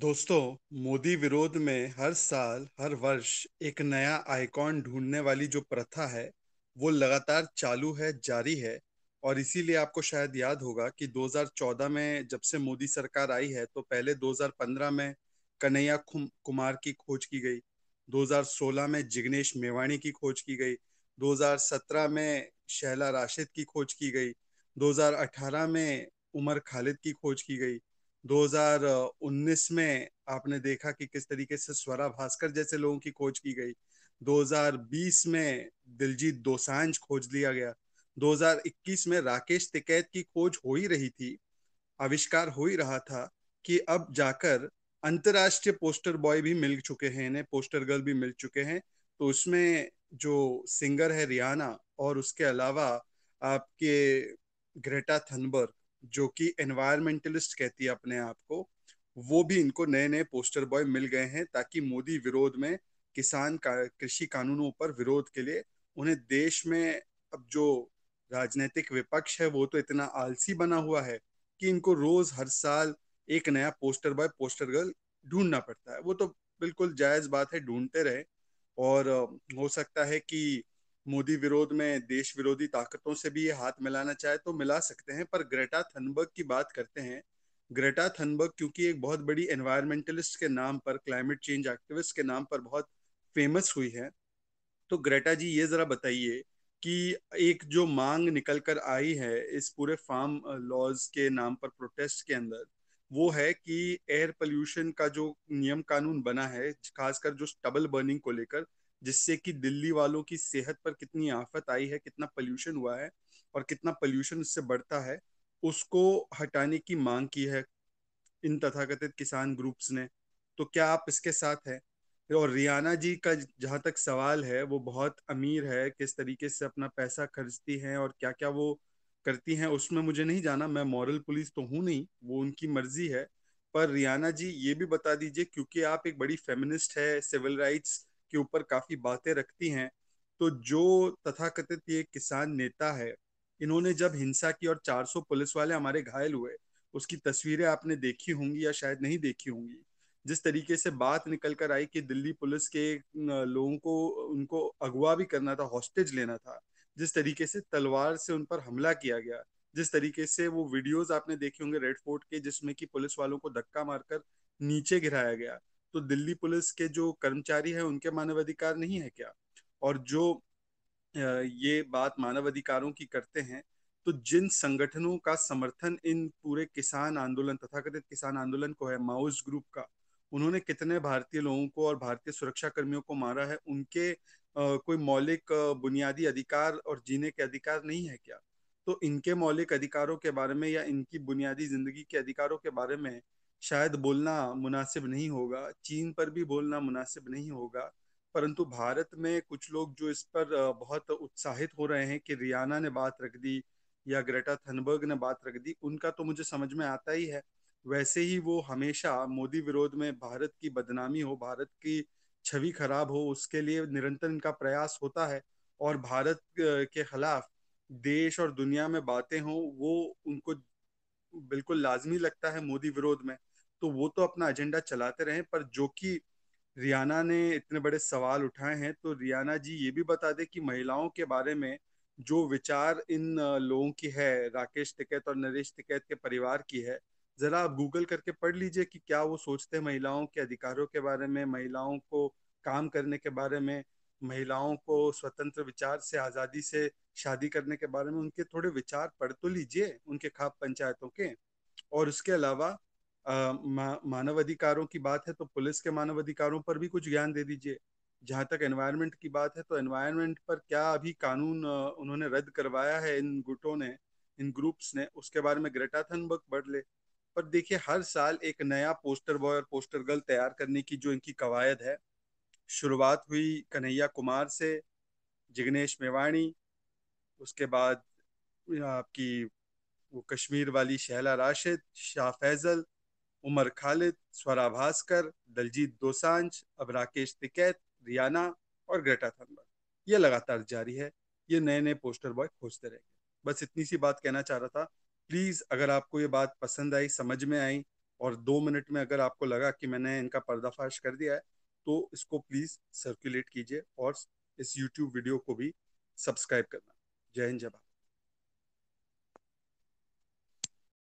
दोस्तों मोदी विरोध में हर साल हर वर्ष एक नया आइकॉन ढूंढने वाली जो प्रथा है वो लगातार चालू है जारी है और इसीलिए आपको शायद याद होगा कि 2014 में जब से मोदी सरकार आई है तो पहले 2015 में कन्हैया कुमार की खोज की गई 2016 में जिग्नेश मेवाणी की खोज की गई 2017 में शहला राशिद की खोज की गई 2018 में उमर खालिद की खोज की गई 2019 में आपने देखा कि किस तरीके से स्वरा भास्कर जैसे लोगों की खोज की गई 2020 में दिलजीत दोसांझ खोज लिया गया 2021 में राकेश तिकैत की खोज हो ही रही थी आविष्कार हो ही रहा था कि अब जाकर अंतर्राष्ट्रीय पोस्टर बॉय भी मिल चुके हैं इन्हें पोस्टर गर्ल भी मिल चुके हैं तो उसमें जो सिंगर है रियाना और उसके अलावा आपके ग्रेटा थनबर्ग जो कि एनवायरमेंटलिस्ट कहती है अपने आप को वो भी इनको नए नए पोस्टर बॉय मिल गए हैं ताकि मोदी विरोध में किसान का कृषि कानूनों पर विरोध के लिए उन्हें देश में अब जो राजनीतिक विपक्ष है वो तो इतना आलसी बना हुआ है कि इनको रोज हर साल एक नया पोस्टर बॉय पोस्टर गर्ल ढूंढना पड़ता है वो तो बिल्कुल जायज बात है ढूंढते रहे और हो सकता है कि मोदी विरोध में देश विरोधी ताकतों से भी ये हाथ मिलाना चाहे तो मिला सकते हैं पर ग्रेटा थनबर्ग की बात करते हैं ग्रेटा थनबर्ग क्योंकि एक बहुत बड़ी एनवायरमेंटलिस्ट के नाम पर क्लाइमेट चेंज एक्टिविस्ट के नाम पर बहुत फेमस हुई है तो ग्रेटा जी ये जरा बताइए कि एक जो मांग निकल कर आई है इस पूरे फार्म लॉज के नाम पर प्रोटेस्ट के अंदर वो है कि एयर पोल्यूशन का जो नियम कानून बना है खासकर जो स्टबल बर्निंग को लेकर जिससे कि दिल्ली वालों की सेहत पर कितनी आफत आई है कितना पॉल्यूशन हुआ है और कितना पॉल्यूशन उससे बढ़ता है उसको हटाने की मांग की है इन तथाकथित किसान ग्रुप्स ने तो क्या आप इसके साथ हैं और रियाना जी का जहाँ तक सवाल है वो बहुत अमीर है किस तरीके से अपना पैसा खर्चती हैं और क्या क्या वो करती हैं उसमें मुझे नहीं जाना मैं मॉरल पुलिस तो हूँ नहीं वो उनकी मर्जी है पर रियाना जी ये भी बता दीजिए क्योंकि आप एक बड़ी फेमिनिस्ट है सिविल राइट्स के ऊपर काफी बातें रखती हैं तो जो तथाकथित ये किसान नेता है इन्होंने जब हिंसा की और 400 पुलिस वाले हमारे घायल हुए उसकी तस्वीरें आपने देखी होंगी या शायद नहीं देखी होंगी जिस तरीके से बात निकल कर आई कि दिल्ली पुलिस के लोगों को उनको अगवा भी करना था हॉस्टेज लेना था जिस तरीके से तलवार से उन पर हमला किया गया जिस तरीके से वो वीडियोस आपने देखे होंगे रेड फोर्ट के जिसमें कि पुलिस वालों को धक्का मारकर नीचे गिराया गया तो दिल्ली पुलिस के जो कर्मचारी हैं उनके मानवाधिकार नहीं है क्या और जो ये बात मानवाधिकारों की करते हैं तो जिन संगठनों का समर्थन इन पूरे किसान आंदोलन तथाकथित किसान आंदोलन को है माउस ग्रुप का उन्होंने कितने भारतीय लोगों को और भारतीय सुरक्षा कर्मियों को मारा है उनके Uh, कोई मौलिक बुनियादी अधिकार और जीने के अधिकार नहीं है क्या तो इनके मौलिक अधिकारों के बारे में या इनकी बुनियादी जिंदगी के अधिकारों के बारे में शायद बोलना मुनासिब नहीं होगा चीन पर भी बोलना मुनासिब नहीं होगा परंतु भारत में कुछ लोग जो इस पर बहुत उत्साहित हो रहे हैं कि रियाना ने बात रख दी या ग्रेटा थनबर्ग ने बात रख दी उनका तो मुझे समझ में आता ही है वैसे ही वो हमेशा मोदी विरोध में भारत की बदनामी हो भारत की छवि खराब हो उसके लिए निरंतर इनका प्रयास होता है और भारत के खिलाफ देश और दुनिया में बातें हों वो उनको बिल्कुल लाजमी लगता है मोदी विरोध में तो वो तो अपना एजेंडा चलाते रहे पर जो कि रियाना ने इतने बड़े सवाल उठाए हैं तो रियाना जी ये भी बता दे कि महिलाओं के बारे में जो विचार इन लोगों की है राकेश टिकैत और नरेश टिकैत के परिवार की है जरा आप गूगल करके पढ़ लीजिए कि क्या वो सोचते हैं महिलाओं के अधिकारों के बारे में महिलाओं को काम करने के बारे में महिलाओं को स्वतंत्र विचार से आजादी से शादी करने के बारे में उनके थोड़े विचार पढ़ तो लीजिए उनके खाप पंचायतों के और उसके अलावा मा, मानवाधिकारों की बात है तो पुलिस के मानवाधिकारों पर भी कुछ ज्ञान दे दीजिए जहाँ तक एनवायरनमेंट की बात है तो एनवायरनमेंट पर क्या अभी कानून उन्होंने रद्द करवाया है इन गुटों ने इन ग्रुप्स ने उसके बारे में ग्रेटा थनबर्ग बढ़ ले पर देखिए हर साल एक नया पोस्टर बॉय और पोस्टर गर्ल तैयार करने की जो इनकी कवायद है शुरुआत हुई कन्हैया कुमार से जिग्नेश मेवाणी उसके बाद आपकी वो कश्मीर वाली शहला राशिद शाह फैजल उमर खालिद स्वरा भास्कर दलजीत दोसांज अब राकेश तिकैत रियाना और ग्रेटा थनबर्ग ये लगातार जारी है ये नए नए पोस्टर बॉय खोजते रहेंगे बस इतनी सी बात कहना चाह रहा था प्लीज़ अगर आपको ये बात पसंद आई समझ में आई और दो मिनट में अगर आपको लगा कि मैंने इनका पर्दाफाश कर दिया है तो इसको प्लीज़ सर्कुलेट कीजिए और इस यूट्यूब वीडियो को भी सब्सक्राइब करना जय हिंद जय भारत